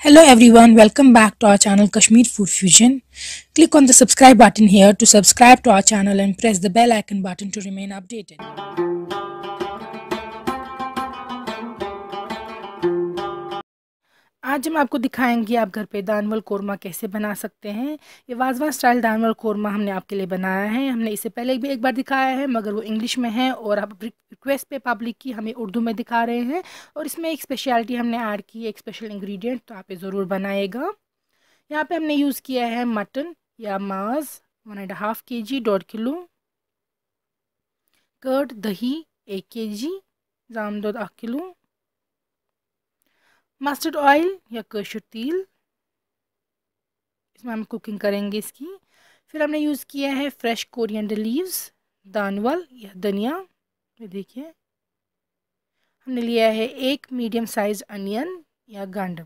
Hello everyone, welcome back to our channel Kashmir Food Fusion. Click on the subscribe button here to subscribe to our channel and press the bell icon button to remain updated. आज हम आपको दिखाएंगे आप घर पे दानवल कोरमा कैसे बना सकते हैं ये वाजवान स्टाइल दानवल कोरमा हमने आपके लिए बनाया है हमने इससे पहले भी एक बार दिखाया है मगर वो इंग्लिश में है और आप रिक्वेस्ट पे पब्लिक की हमें उर्दू में दिखा रहे हैं और इसमें एक स्पेशलिटी हमने ऐड की है एक स्पेशल इन्ग्रीडियंट तो आप ये ज़रूर बनाएगा यहाँ पर हमने यूज़ किया है मटन या माज वन एंड हाफ़ के जी डेढ़ किलो कर्ड दही एक के जी जाम आठ किलो मस्टर्ड ऑयल या कशर तिल इसमें हम कुकिंग करेंगे इसकी फिर हमने यूज़ किया है फ्रेश कोरिएंडर लीव्स दानवल या धनिया ये देखिए हमने लिया है एक मीडियम साइज अनियन या गंड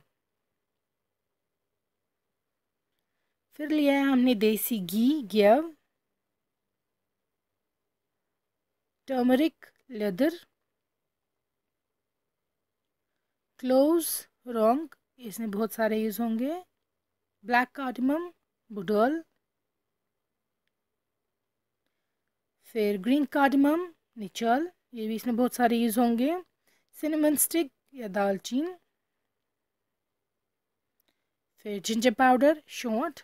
फिर लिया है हमने देसी घी gave turmeric leather close wrong इसमें बहुत सारे यूज़ होंगे ब्लैक कार्डमम बुडोल फिर ग्रीन कार्डमम निचल ये भी इसमें बहुत सारे यूज़ होंगे सिनेमन स्टिक या दालचीन फिर जिंजर पाउडर शोट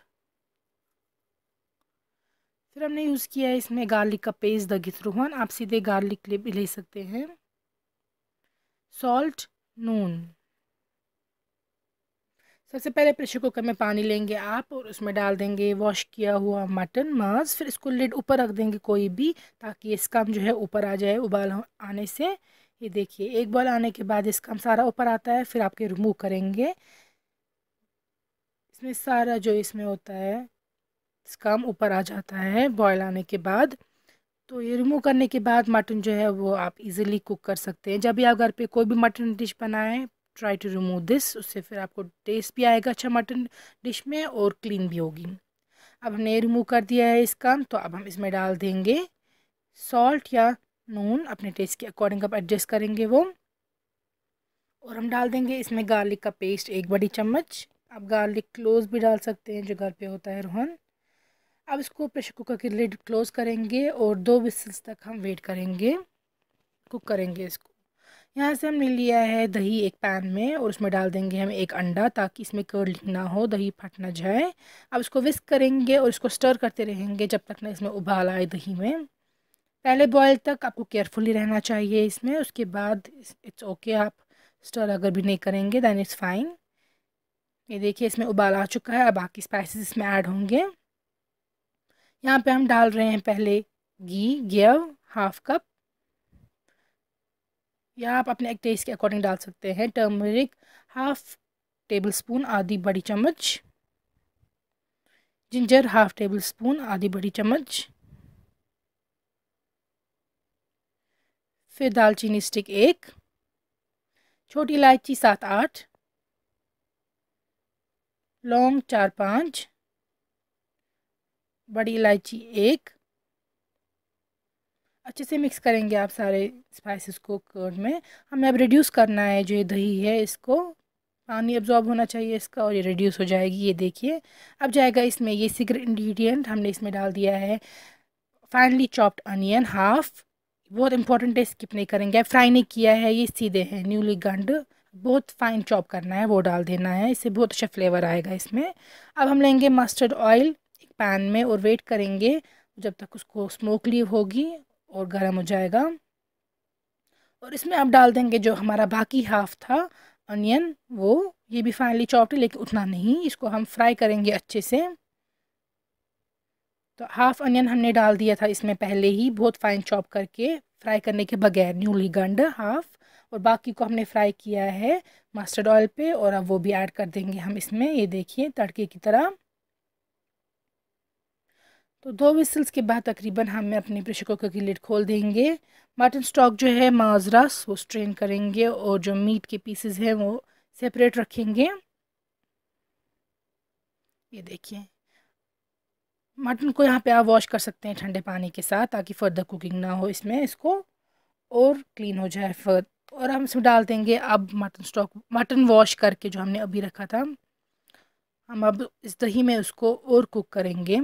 फिर हमने यूज़ किया है इसमें गार्लिक का पेस्ट दगित रोहन आप सीधे गार्लिक ले सकते हैं सॉल्ट नून सबसे पहले प्रेशर कुकर में पानी लेंगे आप और उसमें डाल देंगे वॉश किया हुआ मटन मांस फिर इसको लिड ऊपर रख देंगे कोई भी ताकि इसका जो है ऊपर आ जाए उबाल आने से ये देखिए एक बॉल आने के बाद इसका सारा ऊपर आता है फिर आपके रिमूव करेंगे इसमें सारा जो इसमें होता है इसका ऊपर आ जाता है बॉयल आने के बाद तो ये रिमूव करने के बाद मटन जो है वो आप इजीली कुक कर सकते हैं जब भी आप घर पे कोई भी मटन डिश बनाएं ट्राई टू रिमूव दिस उससे फिर आपको टेस्ट भी आएगा अच्छा मटन डिश में और क्लीन भी होगी अब हमने रिमूव कर दिया है इसका तो अब हम इसमें डाल देंगे सॉल्ट या नून अपने टेस्ट के अकॉर्डिंग आप एडजस्ट करेंगे वो और हम डाल देंगे इसमें गार्लिक का पेस्ट एक बड़ी चम्मच आप गार्लिक क्लोज भी डाल सकते हैं जो घर पे होता है रोहन अब इसको प्रेशर कुकर के लिड क्लोज़ करेंगे और दो बिस्ल्स तक हम वेट करेंगे कुक करेंगे इसको यहाँ से हमने लिया है दही एक पैन में और उसमें डाल देंगे हम एक अंडा ताकि इसमें कर्लिंग ना हो दही फट ना जाए अब इसको विस्क करेंगे और इसको स्टर करते रहेंगे जब तक ना इसमें उबाल आए दही में पहले बॉयल तक आपको केयरफुली रहना चाहिए इसमें उसके बाद इट्स ओके आप स्टर अगर भी नहीं करेंगे दैन इट्स फाइन ये देखिए इसमें उबाल आ चुका है अब बाकी स्पाइसेस इसमें ऐड होंगे यहाँ पे हम डाल रहे हैं पहले घी गेव हाफ कप या आप अपने टेस्ट के अकॉर्डिंग डाल सकते हैं टर्मरिक हाफ टेबल स्पून आधी बड़ी चम्मच जिंजर हाफ टेबल स्पून आधी बड़ी चम्मच फिर दालचीनी स्टिक एक छोटी इलायची सात आठ लौंग चार पाँच बड़ी इलायची एक अच्छे से मिक्स करेंगे आप सारे स्पाइसेस को कर्ड में हमें अब रिड्यूस करना है जो ये दही है इसको पानी अब्जॉर्ब होना चाहिए इसका और ये रिड्यूस हो जाएगी ये देखिए अब जाएगा इसमें ये सीक्रेट इंग्रेडिएंट हमने इसमें डाल दिया है फाइनली चॉप्ड अनियन हाफ बहुत इंपॉर्टेंट है स्किप नहीं करेंगे फ्राई नहीं किया है ये सीधे हैं न्यूली गंड बहुत फाइन चॉप करना है वो डाल देना है इससे बहुत अच्छा फ्लेवर आएगा इसमें अब हम लेंगे मस्टर्ड ऑयल पैन में और वेट करेंगे जब तक उसको स्मोक लीव होगी और गर्म हो जाएगा और इसमें आप डाल देंगे जो हमारा बाकी हाफ था अनियन वो ये भी फाइनली चॉप्ड है लेकिन उतना नहीं इसको हम फ्राई करेंगे अच्छे से तो हाफ अनियन हमने डाल दिया था इसमें पहले ही बहुत फाइन चॉप करके फ्राई करने के बगैर न्यूली गंड हाफ और बाकी को हमने फ्राई किया है मस्टर्ड ऑयल पे और अब वो भी ऐड कर देंगे हम इसमें ये देखिए तड़के की तरह तो दो विसल्स के बाद तकरीबन हम अपने प्रेशर कुकर की लिड खोल देंगे मटन स्टॉक जो है माजरास वो स्ट्रेन करेंगे और जो मीट के पीसेस हैं वो सेपरेट रखेंगे ये देखिए मटन को यहाँ पे आप वॉश कर सकते हैं ठंडे पानी के साथ ताकि फर्दर कुकिंग ना हो इसमें इसको और क्लीन हो जाए फर्द और हम इसमें डाल देंगे अब मटन स्टॉक मटन वॉश करके जो हमने अभी रखा था हम अब इस दही में उसको और कुक करेंगे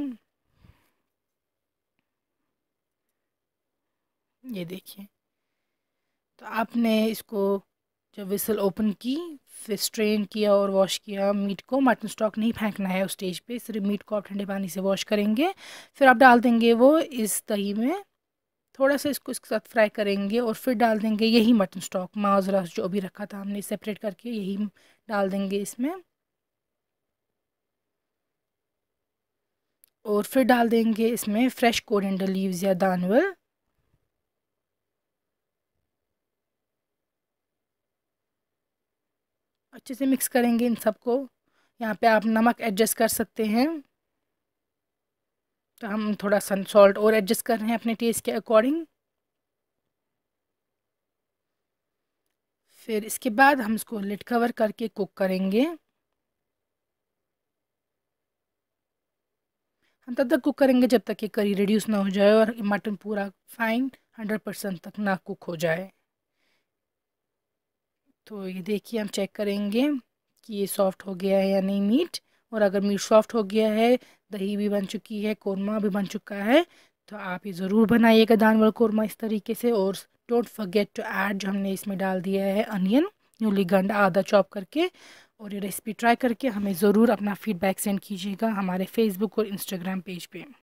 ये देखिए तो आपने इसको जब विसल ओपन की फिर स्ट्रेन किया और वॉश किया मीट को मटन स्टॉक नहीं फेंकना है उस स्टेज पे सिर्फ मीट को आप ठंडे पानी से वॉश करेंगे फिर आप डाल देंगे वो इस दही में थोड़ा सा इसको इसके साथ फ्राई करेंगे और फिर डाल देंगे यही मटन स्टॉक माज रस जो अभी रखा था हमने सेपरेट करके यही डाल देंगे इसमें और फिर डाल देंगे इसमें फ्रेश कोरिएंडर लीव्स या दानवल अच्छे से मिक्स करेंगे इन सबको यहाँ पे आप नमक एडजस्ट कर सकते हैं तो हम थोड़ा सन सॉल्ट और एडजस्ट कर रहे हैं अपने टेस्ट के अकॉर्डिंग फिर इसके बाद हम इसको लिट कवर करके कुक करेंगे हम तब तक कुक करेंगे जब तक ये करी रिड्यूस ना हो जाए और मटन पूरा फाइन हंड्रेड परसेंट तक ना कुक हो जाए तो ये देखिए हम चेक करेंगे कि ये सॉफ्ट हो गया है या नहीं मीट और अगर मीट सॉफ्ट हो गया है दही भी बन चुकी है कौरमा भी बन चुका है तो आप ये ज़रूर बनाइएगा वाला कौरमा इस तरीके से और डोंट फर्गेट टू ऐड जो हमने इसमें डाल दिया है अनियन न्यूली गंड आधा चॉप करके और ये रेसिपी ट्राई करके हमें ज़रूर अपना फीडबैक सेंड कीजिएगा हमारे फेसबुक और इंस्टाग्राम पेज पे